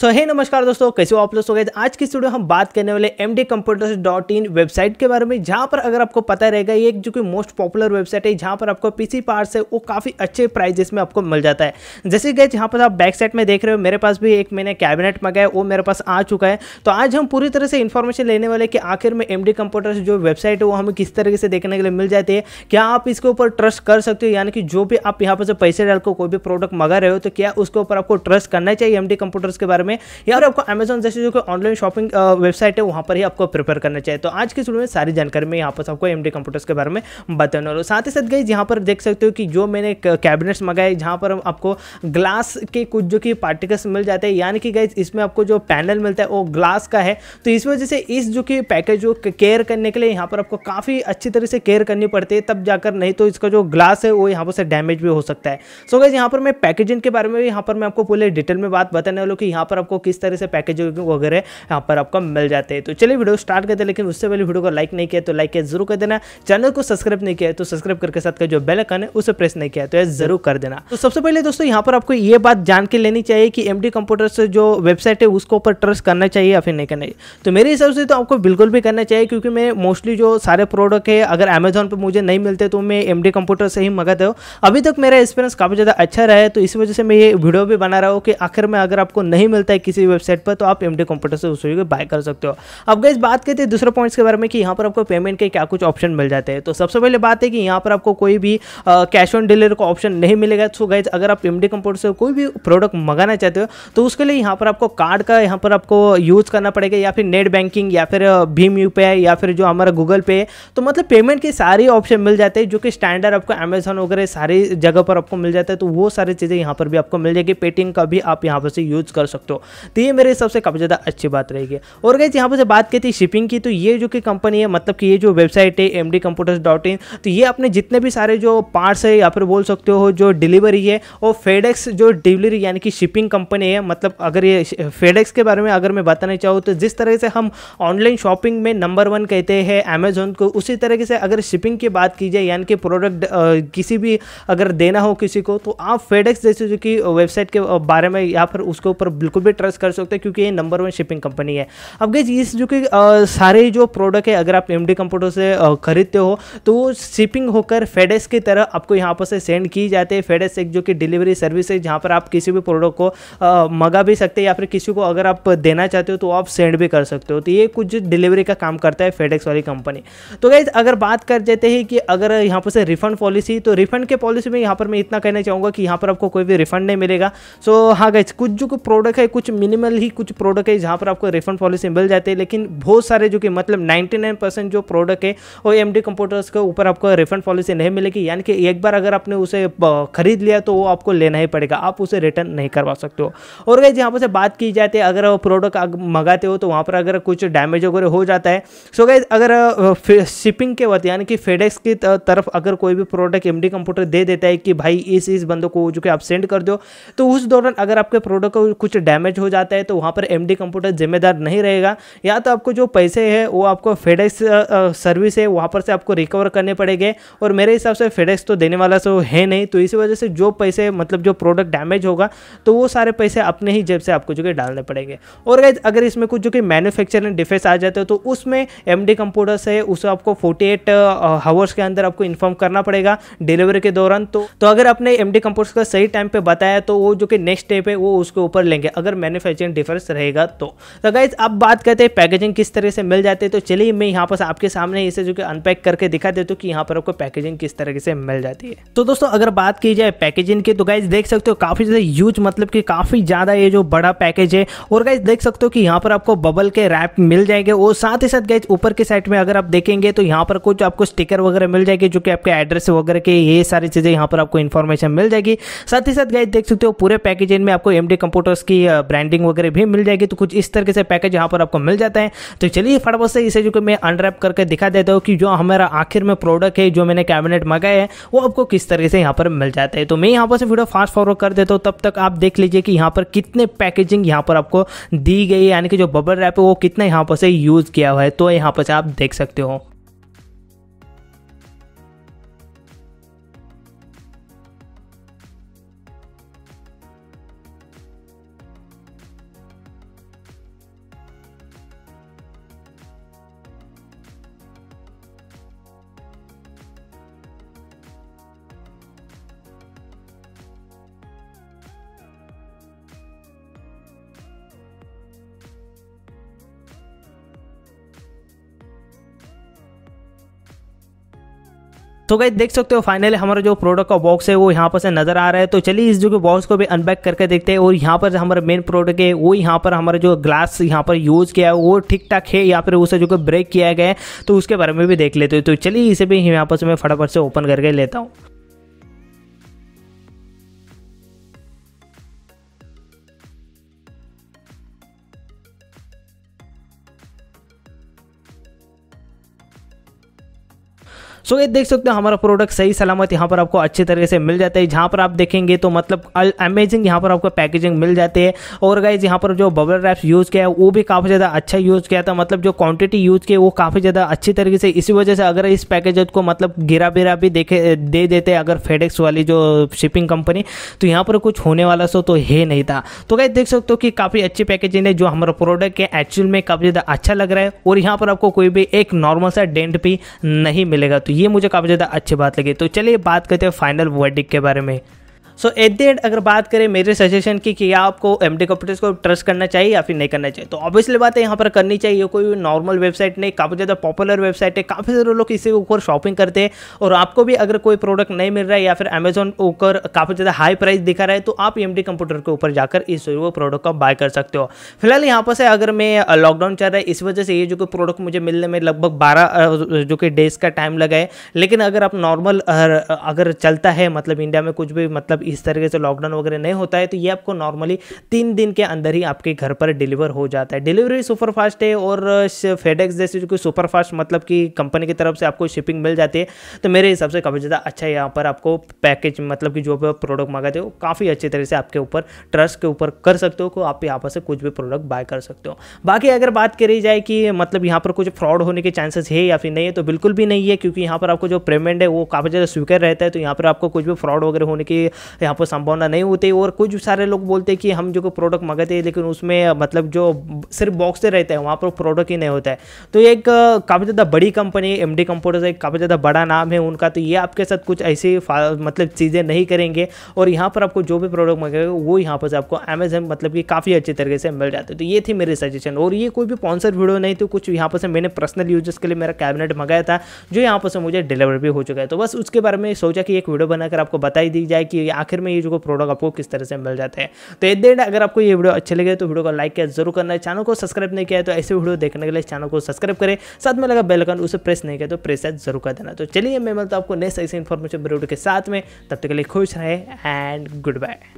सो so, हे hey, नमस्कार दोस्तों कैसे हो आप लोग गए आज की स्टूडियो हम बात करने वाले M D computers dot in website के बारे में जहाँ पर अगर आपको पता रहेगा ये जो कि मोस्ट पॉपुलर वेबसाइट है जहाँ पर आपको पीसी पार्ट्स है वो काफ़ी अच्छे प्राइजेस में आपको मिल जाता है जैसे गए जहाँ पर आप बैक साइड में देख रहे हो मेरे पास भी एक मैंने कैबिनेट मंगाया वो मेरे पास आ चुका है तो आज हम पूरी तरह से इन्फॉर्मेशन लेने वाले कि आखिर में एम डी कंप्यूटर्स जो वेबसाइट है वो हमें किस तरीके से देखने के लिए मिल जाती है क्या आप इसके ऊपर ट्रस्ट कर सकते हो यानी कि जो भी आप यहाँ पर पैसे डालकर कोई भी प्रोडक्ट मंगा रहे हो तो क्या उसके ऊपर आपको ट्रस्ट करना चाहिए एम डी कंप्यूटर्स के बारे में में या फिर आपको अमेजोन जैसे जो कोई ऑनलाइन शॉपिंग वेबसाइट है वहाँ पर ही आपको प्रिपेयर करना चाहिए तो आज के वीडियो में सारी जानकारी में यहाँ पर आपको एम डी कंप्यूटर्स के बारे में बताने वाला साथ ही साथ गई यहाँ पर देख सकते हो कि जो मैंने कैबिनेट्स मंगाए जहाँ पर आपको ग्लास के कुछ जो कि पार्टिकल्स मिल जाते हैं यानी कि गई इसमें आपको जो पैनल मिलता है वो ग्लास का है तो इस वजह से इस जो कि पैकेज केयर करने के लिए यहाँ पर आपको काफ़ी अच्छी तरह से केयर करनी पड़ती है तब जाकर नहीं तो इसका जो ग्लास है वो यहाँ पर से डैमेज भी हो सकता है सो so यहाँ पर मैं पैकेजिंग के बारे में भी यहाँ पर मैं आपको पूरे डिटेल में बात बताने वाला हूँ कि यहाँ पर आपको किस तरह से पैकेज वगैरह यहाँ पर आपका मिल जाते हैं तो चलिए वीडियो स्टार्ट करते लेकिन उससे पहले वीडियो को लाइक नहीं किया तो लाइक जरूर कर देना चैनल को सब्सक्राइब नहीं किया तो सब्सक्राइब करके साथ जो बेल आइकन है उसे प्रेस नहीं किया तो जरूर कर देना तो सबसे पहले दोस्तों यहाँ पर आपको ये बात जान के लेनी चाहिए कि एम कंप्यूटर से जो वेबसाइट है उसको ऊपर ट्रस्ट करना चाहिए या फिर नहीं करना चाहिए तो मेरे हिसाब से तो आपको बिल्कुल भी करना चाहिए क्योंकि मैं मोस्टली जो सारे प्रोडक्ट है अगर अमेजोन पर मुझे नहीं मिलते तो मैं एम डी कंप्यूटर से ही मंगाता हूँ अभी तक मेरा एक्सपीरियंस काफ़ी ज़्यादा अच्छा रहा है तो इस वजह से मैं ये वीडियो भी बना रहा हूँ कि आखिर में अगर आपको नहीं मिलता मिलता है किसी वेबसाइट पर तो आप एम डी कंप्यूटर से उस वीडियो को बाय कर सकते हो अब गई बात करते हैं दूसरे पॉइंट्स के बारे में कि यहाँ पर आपको पेमेंट के क्या कुछ ऑप्शन मिल जाते हैं तो सबसे पहले बात है कि यहाँ पर आपको कोई भी कैश ऑन डिलीवरी का ऑप्शन नहीं मिलेगा सो गाइज अगर आप एम डी कंप्यूटर से कोई भी प्रोडक्ट मंगाना चाहते हो तो उसके लिए यहाँ पर आपको कार्ड का यहाँ पर आपको यूज़ करना पड़ेगा या फिर नेट बैंकिंग या फिर भीम यू या फिर जो हमारा गूगल पे है तो मतलब पेमेंट के सारे ऑप्शन मिल जाते हैं जो कि स्टैंडर्ड आपको अमेजन वगैरह सारी जगह पर आपको मिल जाता है तो वो सारी चीज़ें यहाँ पर भी आपको मिल जाएगी पेटीएम का भी आप यहाँ पर से यूज़ कर सकते हो तो ये मेरे हिसाब से काफ़ी ज़्यादा अच्छी बात रहेगी और गई यहाँ पर से बात की थी शिपिंग की तो ये जो कि कंपनी है मतलब कि ये जो वेबसाइट है एम डी तो ये अपने जितने भी सारे जो पार्ट्स है या फिर बोल सकते हो जो डिलीवरी है वो फेडेक्स जो डिलीवरी यानी कि शिपिंग कंपनी है मतलब अगर ये फेडेक्स के बारे में अगर मैं बताना चाहूँ तो जिस तरह से हम ऑनलाइन शॉपिंग में नंबर वन कहते हैं अमेजोन को उसी तरीके से अगर शिपिंग की बात की जाए यानी कि प्रोडक्ट किसी भी अगर देना हो किसी को तो आप फेडेक्स जैसे जो कि वेबसाइट के बारे में या फिर उसके ऊपर बिल्कुल बिल्कुल भी ट्रस्ट कर सकते हैं क्योंकि ये नंबर वन शिपिंग कंपनी है अब गई इस जो कि सारे जो प्रोडक्ट है अगर आप एम डी कंप्यूटर से खरीदते हो तो शिपिंग होकर फेडेस की तरह आपको यहाँ पर से सेंड की जाती है फेडेस एक जो कि डिलीवरी सर्विस है जहाँ पर आप किसी भी प्रोडक्ट को मंगा भी सकते हैं या फिर किसी को अगर आप देना चाहते हो तो आप सेंड भी कर सकते हो तो ये कुछ डिलीवरी का काम करता है फेडेक्स वाली कंपनी तो गाइज अगर बात कर देते हैं कि अगर यहाँ पर से रिफंड पॉलिसी तो रिफंड के पॉलिसी में यहाँ पर मैं इतना कहना चाहूँगा कि यहाँ पर आपको कोई भी रिफंड नहीं मिलेगा सो हाँ गाइज कुछ जो प्रोडक्ट है कुछ मिनिमल ही कुछ प्रोडक्ट है जहाँ पर आपको रिफंड पॉलिसी मिल जाती है लेकिन बहुत सारे जो कि मतलब 99% जो प्रोडक्ट है वो एम डी कंप्यूटर्स के ऊपर आपको रिफंड पॉलिसी नहीं मिलेगी यानी कि एक बार अगर आपने उसे खरीद लिया तो वो आपको लेना ही पड़ेगा आप उसे रिटर्न नहीं करवा सकते हो और गई जहाँ पर से बात की जाती है अगर प्रोडक्ट मंगाते हो तो वहाँ पर अगर कुछ डैमेज वगैरह हो जाता है सो गई अगर शिपिंग के वक्त यानी कि फेडेक्स की तरफ अगर कोई भी प्रोडक्ट एम कंप्यूटर दे देता है कि भाई इस इस बंदों को जो कि आप सेंड कर दो तो उस दौरान अगर आपके प्रोडक्ट को कुछ डैमेज डैमेज हो जाता है तो वहाँ पर एम कंप्यूटर जिम्मेदार नहीं रहेगा या तो आपको जो पैसे है वो आपको फेडेक्स सर्विस है वहाँ पर से आपको रिकवर करने पड़ेंगे और मेरे हिसाब से फेडेक्स तो देने वाला सो तो है नहीं तो इसी वजह से जो पैसे मतलब जो प्रोडक्ट डैमेज होगा तो वो सारे पैसे अपने ही जेब से आपको जो कि डालने पड़ेंगे और अगर इसमें कुछ जो कि मैन्युफैक्चरिंग डिफेस आ जाते हो तो उसमें एम डी कंप्यूटर्स है उसे आपको 48 एट हावर्स के अंदर आपको इन्फॉर्म करना पड़ेगा डिलीवरी के दौरान तो तो अगर आपने एम डी कंप्यूटर्स का सही टाइम पर बताया तो वो जो कि नेक्स्ट डे है वो उसके ऊपर लेंगे अगर अगर मैन्युफैक्चरिंग डिफरेंस रहेगा तो तो गाइज अब बात करते हैं पैकेजिंग किस तरह से मिल जाती है तो चलिए मैं यहाँ पर आपके सामने इसे जो कि अनपैक करके दिखा देता हूँ कि यहाँ पर आपको पैकेजिंग किस तरह से मिल जाती है तो दोस्तों अगर बात की जाए पैकेजिंग की तो गाइज देख सकते हो काफ़ी ज़्यादा यूज मतलब की काफ़ी ज़्यादा ये जो बड़ा पैकेज है और गाइज देख सकते हो कि यहाँ पर आपको बबल के रैप मिल जाएंगे और साथ ही साथ गाइज ऊपर के साइड में अगर आप देखेंगे तो यहाँ पर कुछ आपको स्टिकर वगैरह मिल जाएगी जो कि आपके एड्रेस वगैरह के ये सारी चीज़ें यहाँ पर आपको इन्फॉर्मेशन मिल जाएगी साथ ही साथ गाइज देख सकते हो पूरे पैकेजिंग में आपको एमडी कंप्यूटर्स की ब्रांडिंग वगैरह भी मिल जाएगी तो कुछ इस तरीके से पैकेज यहाँ पर आपको मिल जाता है तो चलिए फटाफट से इसे जो मैं अनरैप करके दिखा देता हूँ कि जो हमारा आखिर में प्रोडक्ट है जो मैंने कैबिनेट मंगाया है वो आपको किस तरीके से यहाँ पर मिल जाता है तो मैं यहाँ पर से वीडियो फास्ट फॉरवर्ड कर देता हूँ तब तक आप देख लीजिए कि यहाँ पर कितने पैकेजिंग यहाँ पर आपको दी गई यानी कि जो बबल रैप है वो कितना यहाँ पर से यूज़ किया हुआ है तो यहाँ पर से आप देख सकते हो तो गाइज देख सकते हो फाइनली हमारा जो प्रोडक्ट का बॉक्स है वो यहाँ पर से नजर आ रहा है तो चलिए इस जो बॉक्स को भी अनबैक करके देखते हैं और यहाँ पर हमारा मेन प्रोडक्ट है वो यहाँ पर हमारा जो ग्लास यहाँ पर यूज़ किया है वो ठीक ठाक है या फिर उसे जो ब्रेक किया गया है तो उसके बारे में भी देख लेते हो तो चलिए इसे भी यहाँ पर से मैं फटाफट से ओपन करके लेता हूँ सो ये देख सकते हो हमारा प्रोडक्ट सही सलामत यहाँ पर आपको अच्छे तरीके से मिल जाता है जहाँ पर आप देखेंगे तो मतलब अमेजिंग यहाँ पर आपको पैकेजिंग मिल जाती है और गाइज यहाँ पर जो बबल रैप्स यूज़ किया है वो भी काफ़ी ज़्यादा अच्छा यूज़ किया था मतलब जो क्वांटिटी यूज़ की वो काफ़ी ज़्यादा अच्छी तरीके से इसी वजह से अगर इस पैकेज को मतलब गिरा बिरा भी देखे दे देते अगर फेडेक्स वाली जो शिपिंग कंपनी तो यहाँ पर कुछ होने वाला सो तो है नहीं था तो गाइज देख सकते हो कि काफ़ी अच्छी पैकेजिंग है जो हमारा प्रोडक्ट है एक्चुअल में काफ़ी ज़्यादा अच्छा लग रहा है और यहाँ पर आपको कोई भी एक नॉर्मल सा डेंट भी नहीं मिलेगा तो ये मुझे काफ़ी ज़्यादा अच्छी बात लगी तो चलिए बात करते हैं फाइनल वर्डिक के बारे में सो एट द एंड अगर बात करें मेरे सजेशन की कि आपको एम डी कंप्यूटर्स को ट्रस्ट करना चाहिए या फिर नहीं करना चाहिए तो ऑब्वियसली बात है यहाँ पर करनी चाहिए कोई नॉर्मल वेबसाइट नहीं काफ़ी ज़्यादा पॉपुलर वेबसाइट है काफ़ी सारे लोग इसी ऊपर शॉपिंग करते हैं और आपको भी अगर कोई प्रोडक्ट नहीं मिल रहा है या फिर अमेजोन ऊपर काफ़ी ज़्यादा हाई प्राइस दिखा रहा है तो आप एम कंप्यूटर के ऊपर जाकर इस प्रोडक्ट का बाय कर सकते हो फिलहाल यहाँ पर से अगर मैं लॉकडाउन चल रहा है इस वजह से ये जो कि प्रोडक्ट मुझे मिलने में लगभग बारह जो कि डेज का टाइम लगा है लेकिन अगर आप नॉर्मल अगर चलता है मतलब इंडिया में कुछ भी मतलब इस तरीके से लॉकडाउन वगैरह नहीं होता है तो ये आपको नॉर्मली तीन दिन के अंदर ही आपके घर पर डिलीवर हो जाता है डिलीवरी सुपर फास्ट है और फेडेक्स जैसे कोई सुपर फास्ट मतलब कि कंपनी की तरफ से आपको शिपिंग मिल जाती है तो मेरे हिसाब से काफ़ी ज़्यादा अच्छा है यहाँ पर आपको पैकेज मतलब कि जो भी प्रोडक्ट मंगाते हो काफ़ी अच्छी तरह से आपके ऊपर ट्रस्ट के ऊपर कर सकते हो आप यहाँ पर से कुछ भी प्रोडक्ट बाय कर सकते हो बाकी अगर बात करी जाए कि मतलब यहाँ पर कुछ फ्रॉड होने के चांसेस है या फिर नहीं है तो बिल्कुल भी नहीं है क्योंकि यहाँ पर आपको जो पेमेंट है वो काफ़ी ज़्यादा स्वीकार रहता है तो यहाँ पर आपको कुछ भी फ्रॉड वगैरह होने की यहाँ पर संभावना नहीं होती और कुछ सारे लोग बोलते हैं कि हम जो प्रोडक्ट मंगाते हैं लेकिन उसमें मतलब जो सिर्फ बॉक्स रहता है वहाँ पर प्रोडक्ट ही नहीं होता है तो एक काफ़ी ज़्यादा बड़ी कंपनी एम डी कंप्यूटर एक काफ़ी ज़्यादा बड़ा नाम है उनका तो ये आपके साथ कुछ ऐसी मतलब चीज़ें नहीं करेंगे और यहाँ पर आपको जो भी प्रोडक्ट मंगाएगा वो यहाँ पर आपको अमेजन मतलब कि काफ़ी अच्छे तरीके से मिल जाते तो ये थी मेरी सजेशन और ये कोई भी स्पॉन्सर वीडियो नहीं तो कुछ यहाँ पर से मैंने पर्सनल यूजर्स के लिए मेरा कैबिनेट मंगाया था जो यहाँ पर से मुझे डिलीवर भी हो चुका है तो बस उसके बारे में सोचा कि एक वीडियो बनाकर आपको बताई दी जाए कि आखिर में ये जो प्रोडक्ट आपको किस तरह से मिल जाते हैं तो एट देर अगर आपको ये वीडियो अच्छे लगे तो वीडियो को लाइक किया जरूर करना है चैनल को सब्सक्राइब नहीं किया है तो ऐसे वीडियो देखने के लिए चैनल को सब्सक्राइब करें साथ में लगा बेलकन उसे प्रेस नहीं किया तो प्रेस जरूर कर देना तो चलिए मैं मिलता हूँ आपको नेक्स्ट ऐसे इन्फॉर्मेशन वीडियो के साथ में तब तक के लिए खुश रहे एंड गुड बाय